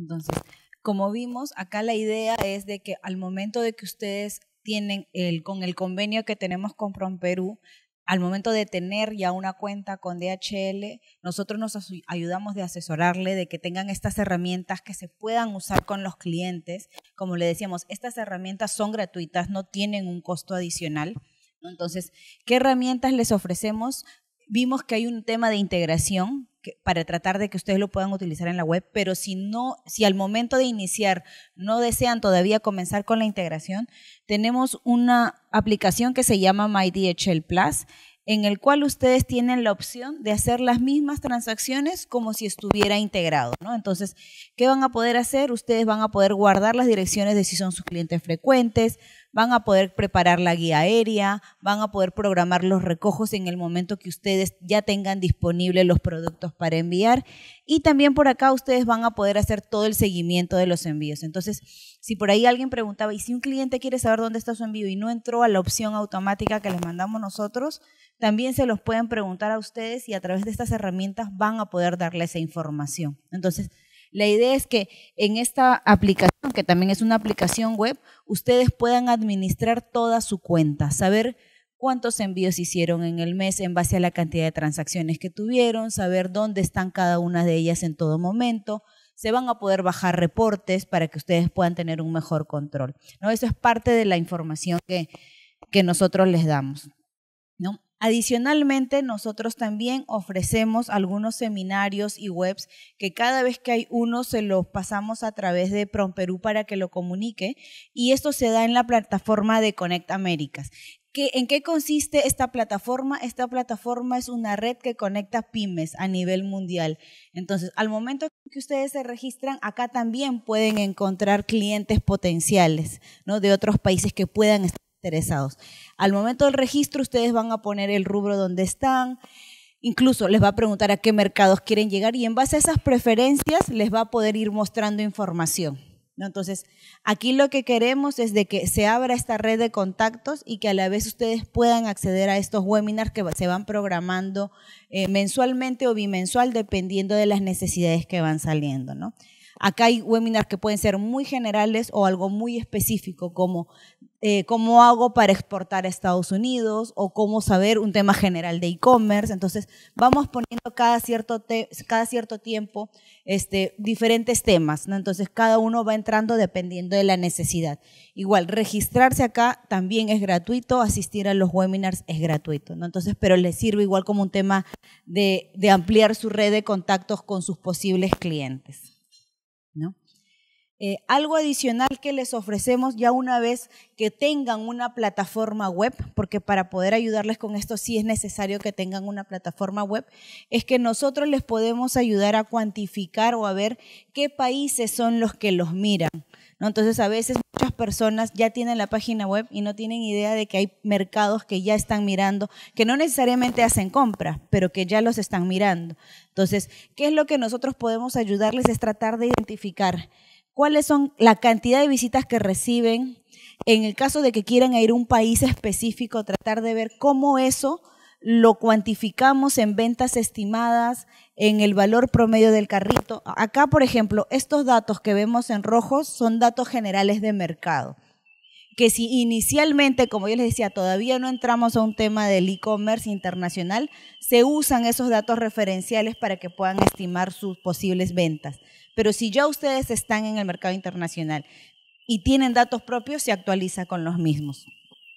Entonces, como vimos, acá la idea es de que al momento de que ustedes tienen con el convenio que tenemos con PromPerú, al momento de tener ya una cuenta con DHL, nosotros nos ayudamos de asesorarle de que tengan estas herramientas que se puedan usar con los clientes. Como le decíamos, estas herramientas son gratuitas, no tienen un costo adicional. Entonces, ¿qué herramientas les ofrecemos? Vimos que hay un tema de integración para tratar de que ustedes lo puedan utilizar en la web, pero si no, si al momento de iniciar no desean todavía comenzar con la integración, tenemos una aplicación que se llama MyDHL Plus, en el cual ustedes tienen la opción de hacer las mismas transacciones como si estuviera integrado, Entonces, ¿qué van a poder hacer? Ustedes van a poder guardar las direcciones de si son sus clientes frecuentes, van a poder preparar la guía aérea, van a poder programar los recojos en el momento que ustedes ya tengan disponibles los productos para enviar y también por acá ustedes van a poder hacer todo el seguimiento de los envíos. Entonces, si por ahí alguien preguntaba, ¿y si un cliente quiere saber dónde está su envío y no entró a la opción automática que les mandamos nosotros? También se los pueden preguntar a ustedes y a través de estas herramientas van a poder darle esa información. Entonces, la idea es que en esta aplicación, que también es una aplicación web, ustedes puedan administrar toda su cuenta, saber cuántos envíos hicieron en el mes en base a la cantidad de transacciones que tuvieron, saber dónde están cada una de ellas en todo momento. Se van a poder bajar reportes para que ustedes puedan tener un mejor control. ¿no? Eso es parte de la información que, que nosotros les damos. Adicionalmente, nosotros también ofrecemos algunos seminarios y webs que cada vez que hay uno se los pasamos a través de PromPerú para que lo comunique y esto se da en la plataforma de Connect Américas. ¿En qué consiste esta plataforma? Esta plataforma es una red que conecta pymes a nivel mundial. Entonces, al momento que ustedes se registran, acá también pueden encontrar clientes potenciales ¿no? de otros países que puedan estar interesados. Al momento del registro, ustedes van a poner el rubro donde están, incluso les va a preguntar a qué mercados quieren llegar y en base a esas preferencias les va a poder ir mostrando información. Entonces, aquí lo que queremos es de que se abra esta red de contactos y que a la vez ustedes puedan acceder a estos webinars que se van programando eh, mensualmente o bimensual dependiendo de las necesidades que van saliendo. ¿no? Acá hay webinars que pueden ser muy generales o algo muy específico, como eh, cómo hago para exportar a Estados Unidos o cómo saber un tema general de e-commerce. Entonces, vamos poniendo cada cierto, cada cierto tiempo este, diferentes temas. ¿no? Entonces, cada uno va entrando dependiendo de la necesidad. Igual, registrarse acá también es gratuito, asistir a los webinars es gratuito. ¿no? Entonces, pero les sirve igual como un tema de ampliar su red de contactos con sus posibles clientes. Eh, algo adicional que les ofrecemos ya una vez que tengan una plataforma web, porque para poder ayudarles con esto sí es necesario que tengan una plataforma web, es que nosotros les podemos ayudar a cuantificar o a ver qué países son los que los miran. Entonces a veces muchas personas ya tienen la página web y no tienen idea de que hay mercados que ya están mirando, que no necesariamente hacen compras, pero que ya los están mirando. Entonces, ¿qué es lo que nosotros podemos ayudarles? Es tratar de identificar cuáles son la cantidad de visitas que reciben. En el caso de que quieran ir a un país específico, tratar de ver cómo eso lo cuantificamos en ventas estimadas, en el valor promedio del carrito. Acá, por ejemplo, estos datos que vemos en rojos son datos generales de mercado que si inicialmente, como yo les decía, todavía no entramos a un tema del e-commerce internacional, se usan esos datos referenciales para que puedan estimar sus posibles ventas. Pero si ya ustedes están en el mercado internacional y tienen datos propios, se actualiza con los mismos.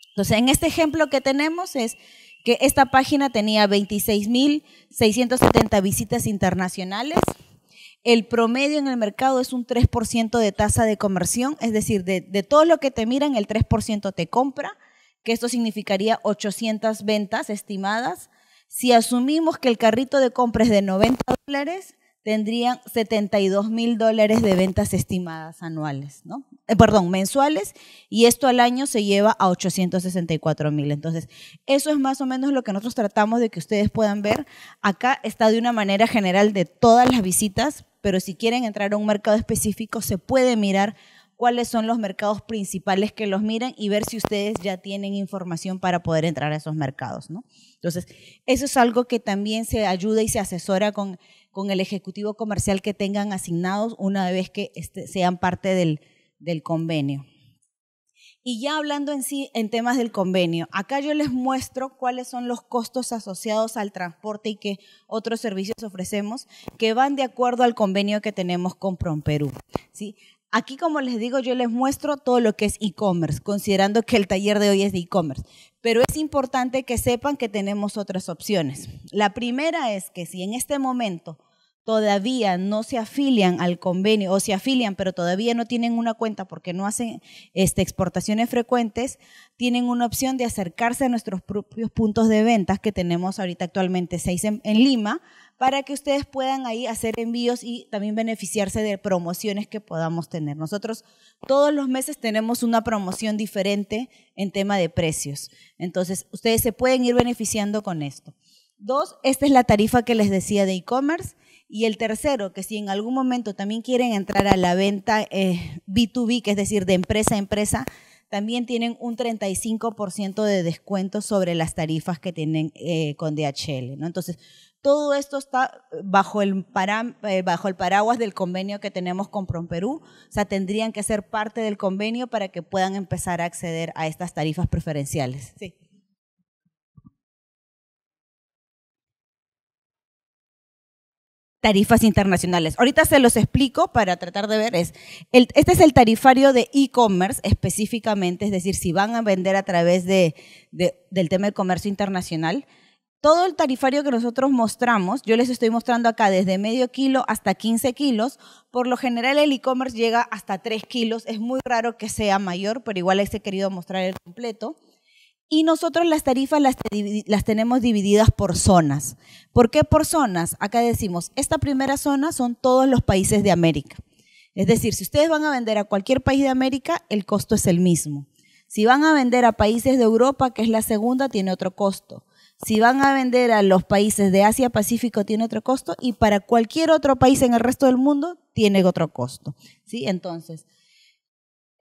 Entonces, en este ejemplo que tenemos es que esta página tenía 26.670 visitas internacionales. El promedio en el mercado es un 3% de tasa de conversión, es decir, de, de todo lo que te miran, el 3% te compra, que esto significaría 800 ventas estimadas. Si asumimos que el carrito de compra es de 90 dólares, tendrían 72 mil dólares de ventas estimadas anuales, ¿no? Eh, perdón, mensuales, y esto al año se lleva a 864 mil. Entonces, eso es más o menos lo que nosotros tratamos de que ustedes puedan ver. Acá está de una manera general de todas las visitas, pero si quieren entrar a un mercado específico, se puede mirar cuáles son los mercados principales que los miran y ver si ustedes ya tienen información para poder entrar a esos mercados. ¿no? Entonces, eso es algo que también se ayuda y se asesora con, con el ejecutivo comercial que tengan asignados una vez que este, sean parte del, convenio. Y ya hablando en sí en temas del convenio, acá yo les muestro cuáles son los costos asociados al transporte y qué otros servicios ofrecemos que van de acuerdo al convenio que tenemos con Promperú. ¿sí? Aquí, como les digo, yo les muestro todo lo que es e-commerce, considerando que el taller de hoy es de e-commerce. Pero es importante que sepan que tenemos otras opciones. La primera es que si en este momento todavía no se afilian al convenio o se afilian pero todavía no tienen una cuenta porque no hacen este, exportaciones frecuentes, tienen una opción de acercarse a nuestros propios puntos de ventas que tenemos ahorita actualmente seis en, en Lima para que ustedes puedan ahí hacer envíos y también beneficiarse de promociones que podamos tener. Nosotros todos los meses tenemos una promoción diferente en tema de precios. Entonces, ustedes se pueden ir beneficiando con esto. Dos, esta es la tarifa que les decía de e-commerce. Y el tercero, que si en algún momento también quieren entrar a la venta B2B, eh, que es decir, de empresa a empresa, también tienen un 35% de descuento sobre las tarifas que tienen eh, con DHL. ¿no? Entonces, todo esto está bajo el, para, eh, bajo el paraguas del convenio que tenemos con PromPerú. O sea, tendrían que ser parte del convenio para que puedan empezar a acceder a estas tarifas preferenciales. Sí, tarifas internacionales. Ahorita se los explico para tratar de ver. Es este es el tarifario de e-commerce específicamente, es decir, si van a vender a través de, del tema de comercio internacional. Todo el tarifario que nosotros mostramos, yo les estoy mostrando acá desde medio kilo hasta 15 kilos. Por lo general el e-commerce llega hasta 3 kilos. Es muy raro que sea mayor, pero igual les he querido mostrar el completo. Y nosotros las tarifas las, tenemos divididas por zonas. ¿Por qué por zonas? Acá decimos, esta primera zona son todos los países de América. Es decir, si ustedes van a vender a cualquier país de América, el costo es el mismo. Si van a vender a países de Europa, que es la segunda, tiene otro costo. Si van a vender a los países de Asia Pacífico tiene otro costo y para cualquier otro país en el resto del mundo tiene otro costo. ¿sí? Entonces,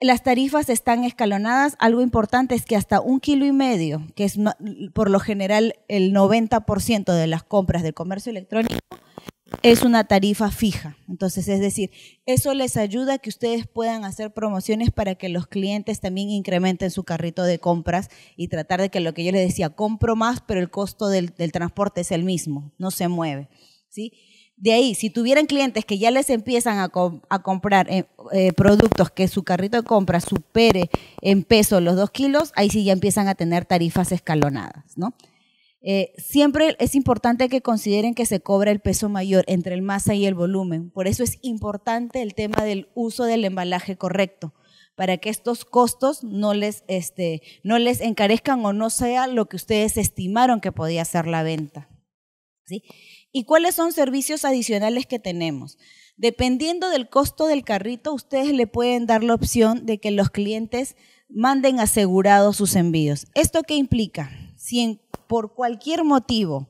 las tarifas están escalonadas. Algo importante es que hasta un kilo y medio, que es por lo general el 90% de las compras del comercio electrónico, es una tarifa fija. Entonces, es decir, eso les ayuda a que ustedes puedan hacer promociones para que los clientes también incrementen su carrito de compras y tratar de que lo que yo les decía, compro más, pero el costo del, del transporte es el mismo, no se mueve. ¿sí? De ahí, si tuvieran clientes que ya les empiezan a, comprar eh, eh, productos que su carrito de compra supere en peso los dos kilos, ahí sí ya empiezan a tener tarifas escalonadas, ¿no? Eh, siempre es importante que consideren que se cobra el peso mayor entre el masa y el volumen. Por eso es importante el tema del uso del embalaje correcto, para que estos costos no les, este, no les encarezcan o no sea lo que ustedes estimaron que podía ser la venta. ¿sí? ¿Y cuáles son servicios adicionales que tenemos? Dependiendo del costo del carrito, ustedes le pueden dar la opción de que los clientes manden asegurados sus envíos. ¿Esto qué implica? Si por cualquier motivo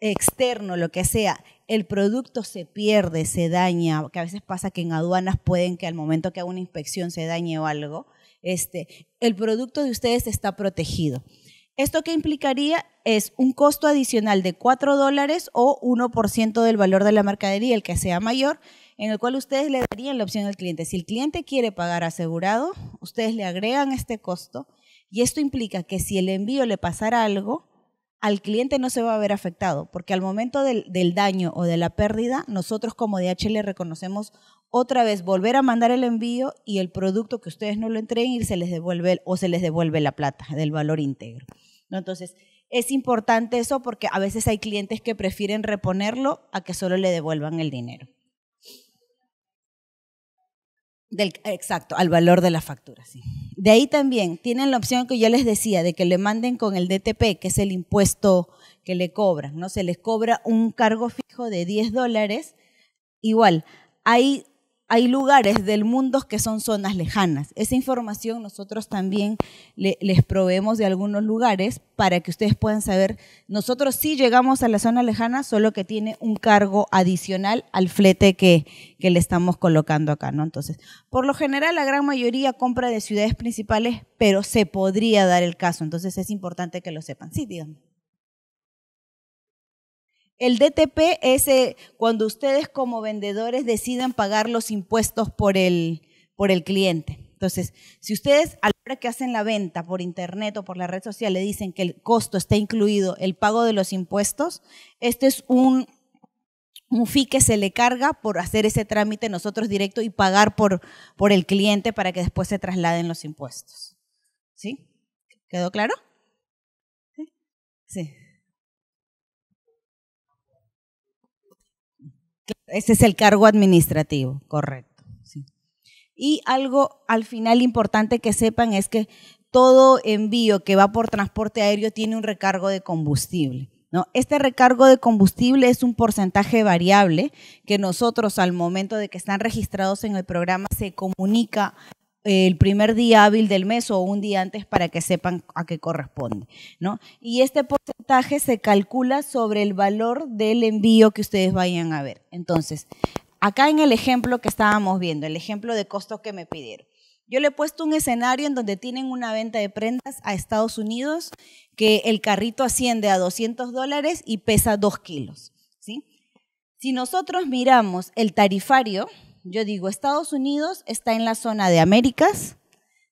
externo, lo que sea, el producto se pierde, se daña, que a veces pasa que en aduanas pueden que al momento que haga una inspección se dañe o algo, este, el producto de ustedes está protegido. ¿Esto que implicaría? Es un costo adicional de 4 dólares o 1% del valor de la mercadería, el que sea mayor, en el cual ustedes le darían la opción al cliente. Si el cliente quiere pagar asegurado, ustedes le agregan este costo y esto implica que si el envío le pasara algo, al cliente no se va a ver afectado, porque al momento del, del daño o de la pérdida, nosotros como DHL reconocemos otra vez volver a mandar el envío y el producto que ustedes no lo entreguen y se les devuelve o se les devuelve la plata del valor íntegro. Entonces, es importante eso porque a veces hay clientes que prefieren reponerlo a que solo le devuelvan el dinero. exacto, al valor de la factura, De ahí también tienen la opción que yo les decía de que le manden con el DTP, que es el impuesto que le cobran, ¿no? Se les cobra un cargo fijo de 10 dólares. Igual, hay hay lugares del mundo que son zonas lejanas. Esa información nosotros también les proveemos de algunos lugares para que ustedes puedan saber, nosotros sí llegamos a la zona lejana, solo que tiene un cargo adicional al flete que, que le estamos colocando acá, ¿no? Entonces, por lo general la gran mayoría compra de ciudades principales, pero se podría dar el caso, entonces es importante que lo sepan. Sí, díganme. El DTP es eh, cuando ustedes como vendedores deciden pagar los impuestos por el, por el cliente. Entonces, si ustedes a la hora que hacen la venta por internet o por la red social le dicen que el costo está incluido, el pago de los impuestos, este es un, un fee que se le carga por hacer ese trámite nosotros directo y pagar por, por el cliente para que después se trasladen los impuestos. ¿Sí? ¿Quedó claro? Sí. sí. Ese es el cargo administrativo, correcto. Y algo al final importante que sepan es que todo envío que va por transporte aéreo tiene un recargo de combustible. ¿no? Este recargo de combustible es un porcentaje variable que nosotros al momento de que están registrados en el programa se comunica el primer día hábil del mes o un día antes para que sepan a qué corresponde. Y este porcentaje se calcula sobre el valor del envío que ustedes vayan a ver. Entonces, acá en el ejemplo que estábamos viendo, el ejemplo de costos que me pidieron. Yo le he puesto un escenario en donde tienen una venta de prendas a Estados Unidos que el carrito asciende a 200 dólares y pesa 2 kilos. ¿sí? Si nosotros miramos el tarifario, yo digo, Estados Unidos está en la zona de Américas.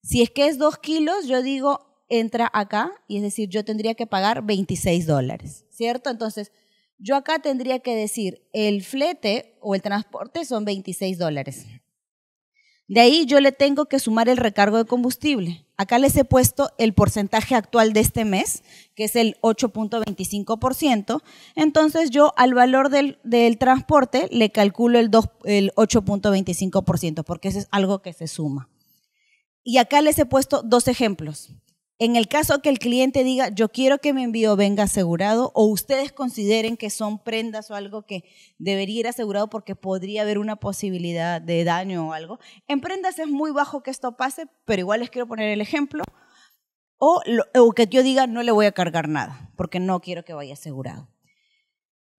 Si es que es dos kilos, yo digo, entra acá, y es decir, yo tendría que pagar 26 dólares, ¿cierto? Entonces, yo acá tendría que decir, el flete o el transporte son 26 dólares. De ahí yo le tengo que sumar el recargo de combustible. Acá les he puesto el porcentaje actual de este mes, que es el 8.25%. Entonces yo al valor del, transporte le calculo el, el 8.25%, porque eso es algo que se suma. Y acá les he puesto dos ejemplos. En el caso que el cliente diga, yo quiero que mi envío venga asegurado, o ustedes consideren que son prendas o algo que debería ir asegurado porque podría haber una posibilidad de daño o algo. En prendas es muy bajo que esto pase, pero igual les quiero poner el ejemplo. O, o que yo diga, no le voy a cargar nada, porque no quiero que vaya asegurado.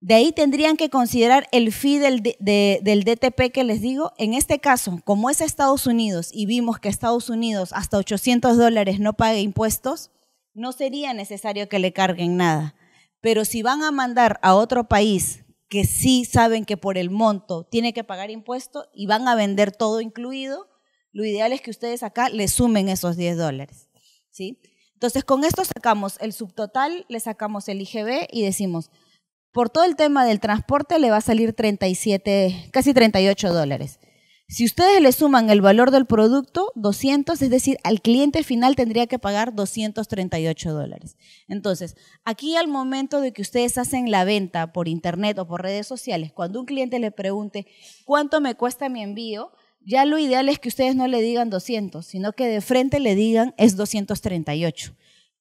De ahí tendrían que considerar el fee del, DTP que les digo. En este caso, como es Estados Unidos y vimos que Estados Unidos hasta 800 dólares no paga impuestos, no sería necesario que le carguen nada. Pero si van a mandar a otro país que sí saben que por el monto tiene que pagar impuestos y van a vender todo incluido, lo ideal es que ustedes acá le sumen esos 10 dólares. ¿sí? Entonces, con esto sacamos el subtotal, le sacamos el IGB y decimos, por todo el tema del transporte le va a salir 37, casi 38 dólares. Si ustedes le suman el valor del producto, 200, es decir, al cliente final tendría que pagar 238 dólares. Entonces, aquí al momento de que ustedes hacen la venta por internet o por redes sociales, cuando un cliente le pregunte cuánto me cuesta mi envío, ya lo ideal es que ustedes no le digan 200, sino que de frente le digan es 238.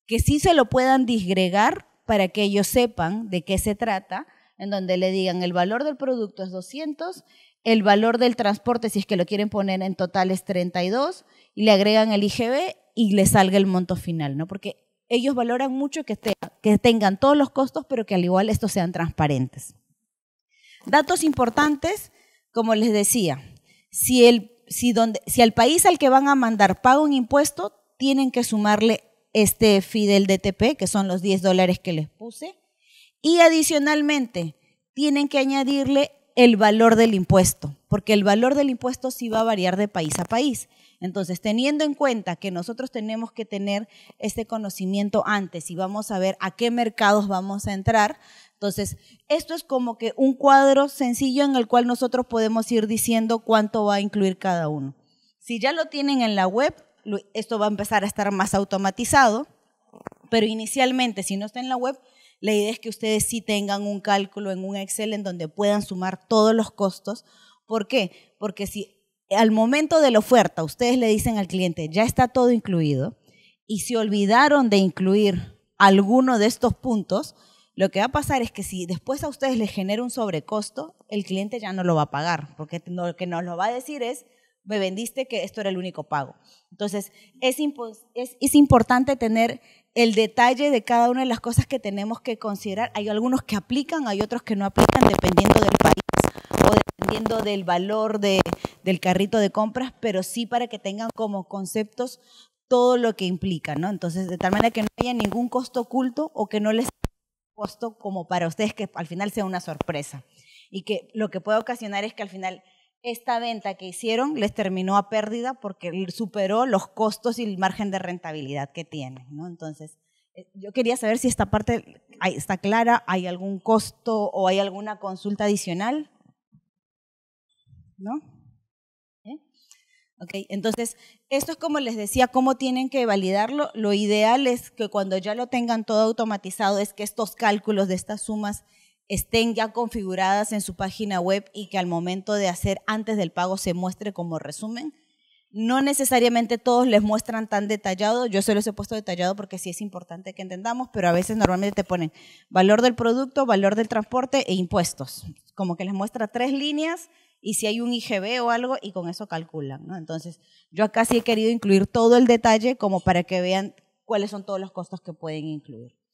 Que sí se lo puedan disgregar para que ellos sepan de qué se trata, en donde le digan el valor del producto es 200, el valor del transporte, si es que lo quieren poner en total es 32, y le agregan el IGB y le salga el monto final, ¿no? Porque ellos valoran mucho que, que tengan todos los costos, pero que al igual estos sean transparentes. Datos importantes, como les decía, si, si al país al que van a mandar paga un impuesto, tienen que sumarle este Fidel DTP, que son los 10 dólares que les puse. Y adicionalmente, tienen que añadirle el valor del impuesto, porque el valor del impuesto sí va a variar de país a país. Entonces, teniendo en cuenta que nosotros tenemos que tener este conocimiento antes y vamos a ver a qué mercados vamos a entrar, entonces, esto es como que un cuadro sencillo en el cual nosotros podemos ir diciendo cuánto va a incluir cada uno. Si ya lo tienen en la web, esto va a empezar a estar más automatizado, pero inicialmente, si no está en la web, la idea es que ustedes sí tengan un cálculo en un Excel en donde puedan sumar todos los costos. ¿Por qué? Porque si al momento de la oferta ustedes le dicen al cliente, ya está todo incluido, y se olvidaron de incluir alguno de estos puntos, lo que va a pasar es que si después a ustedes les genera un sobrecosto, el cliente ya no lo va a pagar, porque lo que nos lo va a decir es, me vendiste que esto era el único pago. Entonces, es, es, importante tener el detalle de cada una de las cosas que tenemos que considerar. Hay algunos que aplican, hay otros que no aplican, dependiendo del país o dependiendo del valor de, del carrito de compras, pero sí para que tengan como conceptos todo lo que implica, ¿no? Entonces, de tal manera que no haya ningún costo oculto o que no les costo como para ustedes que al final sea una sorpresa y que lo que puede ocasionar es que al final esta venta que hicieron les terminó a pérdida porque superó los costos y el margen de rentabilidad que tiene. ¿no? Entonces, eh, yo quería saber si esta parte está clara, hay algún costo o hay alguna consulta adicional. ¿No? ¿Eh? Ok, entonces, esto es como les decía, cómo tienen que validarlo. Lo ideal es que cuando ya lo tengan todo automatizado, es que estos cálculos de estas sumas estén ya configuradas en su página web y que al momento de hacer antes del pago se muestre como resumen. No necesariamente todos les muestran tan detallado, yo se los he puesto detallado porque sí es importante que entendamos, pero a veces normalmente te ponen valor del producto, valor del transporte e impuestos. Como que les muestra tres líneas y si hay un IGB o algo y con eso calculan. Entonces, yo acá sí he querido incluir todo el detalle como para que vean cuáles son todos los costos que pueden incluir.